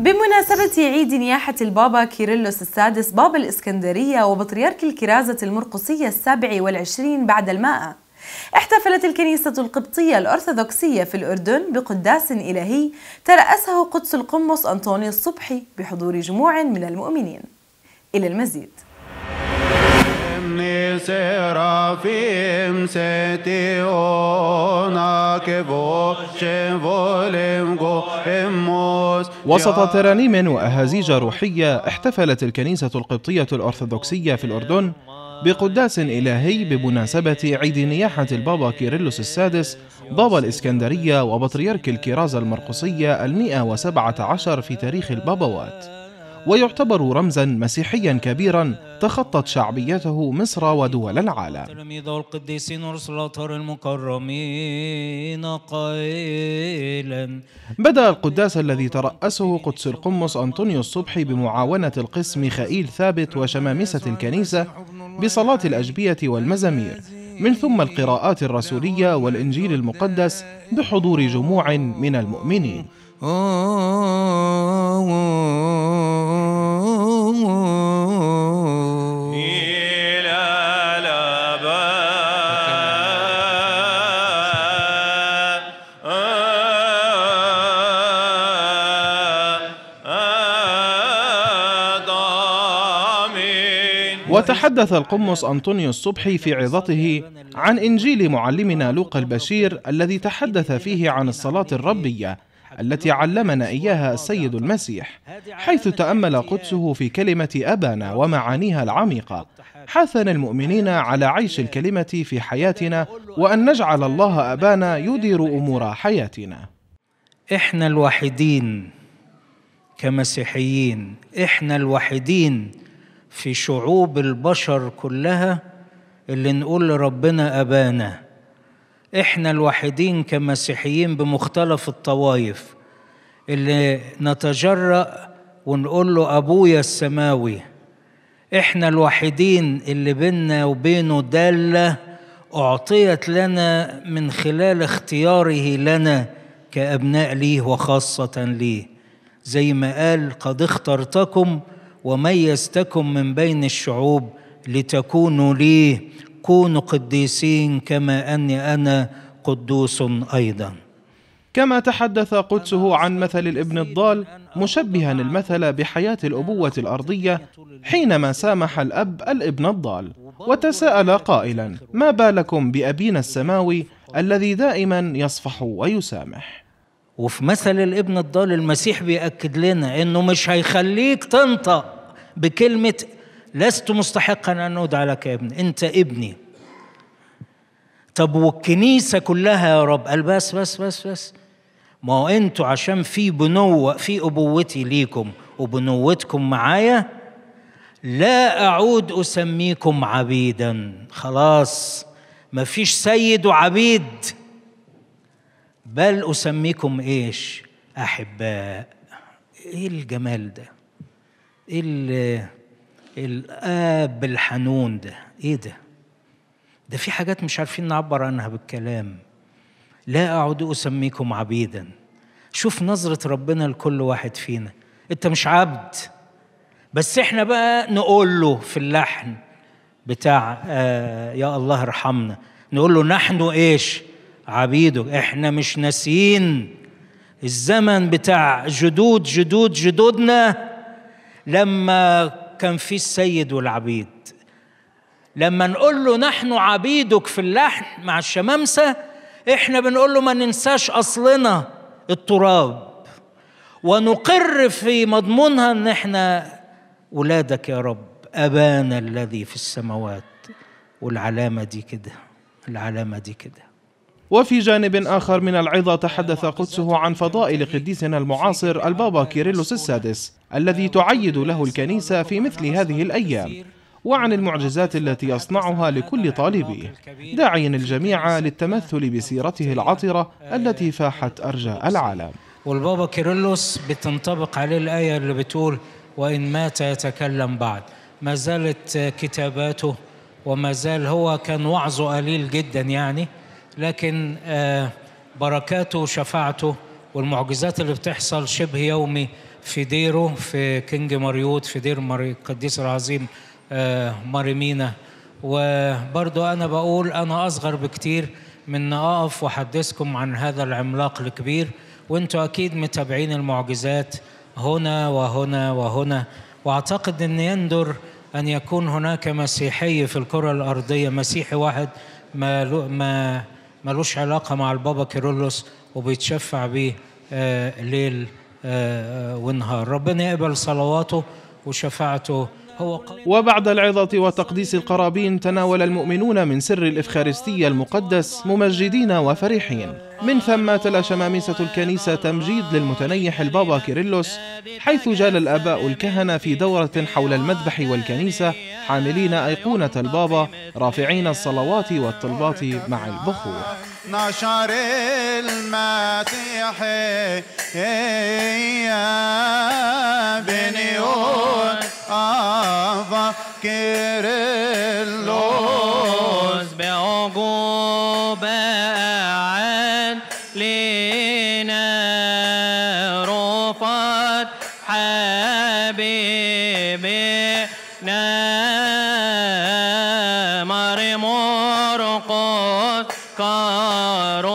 بمناسبة عيد نياحة البابا كيرلس السادس بابا الإسكندرية وبطريرك الكرازة المرقصية السابع والعشرين بعد المائة احتفلت الكنيسة القبطية الأرثوذكسية في الأردن بقداس إلهي ترأسه قدس القمص أنطوني الصبحي بحضور جموع من المؤمنين إلى المزيد серафим وسط ترانيم وأهازيج روحية احتفلت الكنيسة القبطية الأرثوذكسية في الأردن بقداس إلهي بمناسبة عيد نياحة البابا كيرلس السادس بابا الإسكندرية وبطريرك الكرازة المرقسية المئة وسبعة عشر في تاريخ البابوات ويعتبر رمزا مسيحيا كبيرا تخطت شعبيته مصر ودول العالم تلاميذ القديسين رسل الأطهار المكرمين قائلا بدأ القداس الذي ترأسه قدس القمص أنطونيو الصبحي بمعاونة القسم ميخائيل ثابت وشمامسة الكنيسة بصلاة الأجبية والمزامير من ثم القراءات الرسولية والإنجيل المقدس بحضور جموع من المؤمنين وتحدث القمص أنطونيو الصبحي في عظته عن إنجيل معلمنا لوقا البشير الذي تحدث فيه عن الصلاة الربية التي علمنا إياها السيد المسيح حيث تأمل قدسه في كلمة أبانا ومعانيها العميقة حثنا المؤمنين على عيش الكلمة في حياتنا وأن نجعل الله أبانا يدير أمور حياتنا إحنا الوحيدين كمسيحيين إحنا الوحيدين في شعوب البشر كلها اللي نقول ربنا أبانا إحنا الوحيدين كمسيحيين بمختلف الطوائف اللي نتجرأ ونقول له أبويا السماوي إحنا الوحيدين اللي بيننا وبينه دالة أعطيت لنا من خلال اختياره لنا كأبناء ليه وخاصة ليه زي ما قال قد اخترتكم وميزتكم من بين الشعوب لتكونوا لي كونوا قديسين كما اني انا قدوس ايضا كما تحدث قدسه عن مثل الابن الضال مشبها المثل بحياه الابوه الارضيه حينما سامح الاب الابن الضال وتساءل قائلا ما بالكم بابينا السماوي الذي دائما يصفح ويسامح وفي مثل الابن الضال المسيح بيأكد لنا انه مش هيخليك تنطق بكلمة لست مستحقا ان ادعى لك يا ابني انت ابني طب والكنيسة كلها يا رب قال بس بس بس بس ما هو انتوا عشان في بنوة في ابوتي ليكم وبنوتكم معايا لا اعود اسميكم عبيدا خلاص مفيش سيد وعبيد بل أسميكم إيش أحباء إيه الجمال ده إيه الآب الحنون ده إيه ده ده في حاجات مش عارفين نعبر عنها بالكلام لا أعد أسميكم عبيدا شوف نظرة ربنا لكل واحد فينا أنت مش عبد بس إحنا بقى نقول له في اللحن بتاع آه يا الله ارحمنا نقول له نحن إيش عبيده احنا مش ناسيين الزمن بتاع جدود جدود جدودنا لما كان في السيد والعبيد لما نقول له نحن عبيدك في اللحن مع الشمامسة احنا بنقول له ما ننساش أصلنا التراب ونقر في مضمونها ان احنا ولادك يا رب أبانا الذي في السماوات والعلامة دي كده العلامة دي كده وفي جانب آخر من العظة تحدث قدسه عن فضائل قديسنا المعاصر البابا كيرلس السادس الذي تعيد له الكنيسة في مثل هذه الأيام وعن المعجزات التي يصنعها لكل طالبيه داعيا الجميع للتمثل بسيرته العطرة التي فاحت أرجاء العالم والبابا كيرلس بتنطبق عليه الآية اللي بتقول وإن مات يتكلم بعد ما زالت كتاباته وما زال هو كان وعظه قليل جدا يعني لكن آه، بركاته وشفاعته والمعجزات اللي بتحصل شبه يومي في ديره في كينج مريوت في دير ماري القديس العظيم آه، ماري مينا وبرضو أنا بقول أنا أصغر بكتير من أقف وأحدثكم عن هذا العملاق الكبير وانتوا أكيد متابعين المعجزات هنا وهنا وهنا وأعتقد أن يندر أن يكون هناك مسيحي في الكرة الأرضية مسيحي واحد ما, ما ملوش علاقة مع البابا كيرلس وبيتشفع بيه آه، ليل آه، آه، ونهار ربنا يقبل صلواته وشفاعته وبعد العظة وتقديس القرابين تناول المؤمنون من سر الإفخارستية المقدس ممجدين وفرحين من ثم تلا شمامسة الكنيسة تمجيد للمتنيح البابا كيريلوس حيث جال الآباء الكهنة في دورة حول المذبح والكنيسة حاملين أيقونة البابا رافعين الصلوات والطلبات مع البخور نشر المسيح بنيون كيرلس بعجوبة علينا رفعت حبيبنا مرمرقات كارو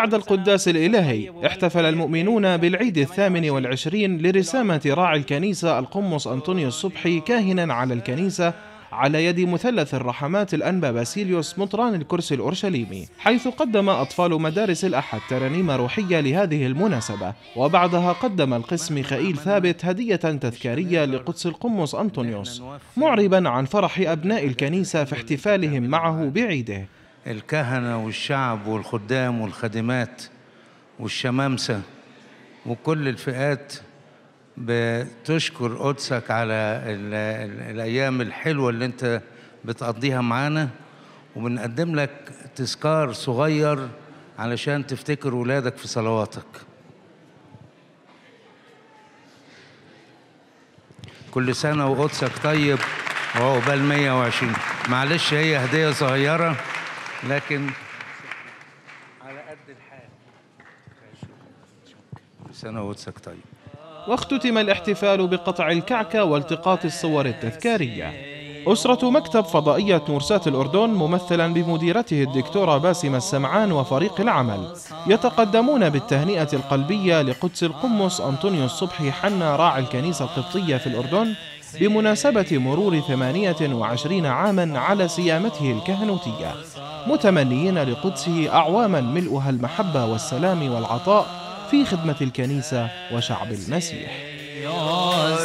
بعد القداس الإلهي احتفل المؤمنون بالعيد الثامن والعشرين لرسامة راعي الكنيسة القمص أنطونيو الصبحي كاهنا على الكنيسة على يد مثلث الرحمات الأنبا باسيليوس مطران الكرسي الأورشليمي حيث قدم أطفال مدارس الأحد ترانيم روحية لهذه المناسبة وبعدها قدم القسم ميخائيل ثابت هدية تذكارية لقدس القمص أنطونيوس معربا عن فرح أبناء الكنيسة في احتفالهم معه بعيده الكهنة والشعب والخدام والخادمات والشمامسة وكل الفئات بتشكر قدسك على الأيام الحلوة اللي أنت بتقضيها معانا وبنقدم لك تذكار صغير علشان تفتكر ولادك في صلواتك كل سنة وقدسك طيب وعقبال 120 معلش هي هدية صغيرة لكن على قد الحال سنة وتسك طيب واختتم الاحتفال بقطع الكعكة والتقاط الصور التذكارية أسرة مكتب فضائية نورسات الأردن ممثلا بمديرته الدكتورة باسمة السمعان وفريق العمل يتقدمون بالتهنئة القلبية لقدس القمص أنطونيو الصبحي حنا راعي الكنيسة القبطية في الأردن بمناسبة مرور 28 عاما على سيامته الكهنوتية متمنيين لقدسه أعواما ملؤها المحبة والسلام والعطاء في خدمة الكنيسة وشعب المسيح